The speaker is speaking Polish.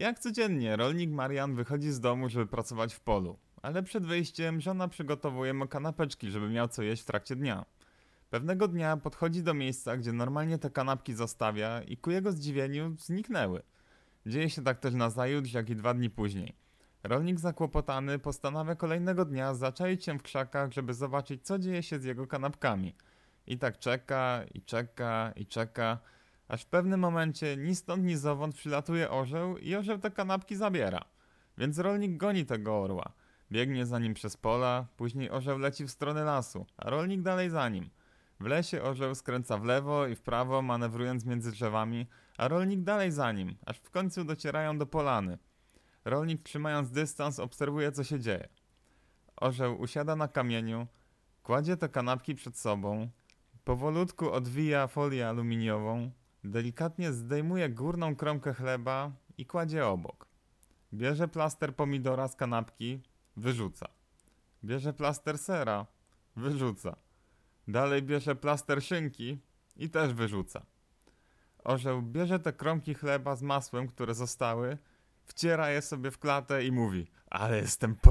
Jak codziennie, rolnik Marian wychodzi z domu, żeby pracować w polu. Ale przed wyjściem żona przygotowuje mu kanapeczki, żeby miał co jeść w trakcie dnia. Pewnego dnia podchodzi do miejsca, gdzie normalnie te kanapki zostawia i ku jego zdziwieniu zniknęły. Dzieje się tak też na zajutrz, jak i dwa dni później. Rolnik zakłopotany postanawia kolejnego dnia zaczaić się w krzakach, żeby zobaczyć co dzieje się z jego kanapkami. I tak czeka, i czeka, i czeka aż w pewnym momencie ni stąd ni zowąd przylatuje orzeł i orzeł te kanapki zabiera. Więc rolnik goni tego orła. Biegnie za nim przez pola, później orzeł leci w stronę lasu, a rolnik dalej za nim. W lesie orzeł skręca w lewo i w prawo, manewrując między drzewami, a rolnik dalej za nim, aż w końcu docierają do polany. Rolnik, trzymając dystans, obserwuje, co się dzieje. Orzeł usiada na kamieniu, kładzie te kanapki przed sobą, powolutku odwija folię aluminiową, Delikatnie zdejmuje górną kromkę chleba i kładzie obok. Bierze plaster pomidora z kanapki, wyrzuca. Bierze plaster sera, wyrzuca. Dalej bierze plaster szynki i też wyrzuca. Orzeł bierze te kromki chleba z masłem, które zostały, wciera je sobie w klatę i mówi: Ale jestem po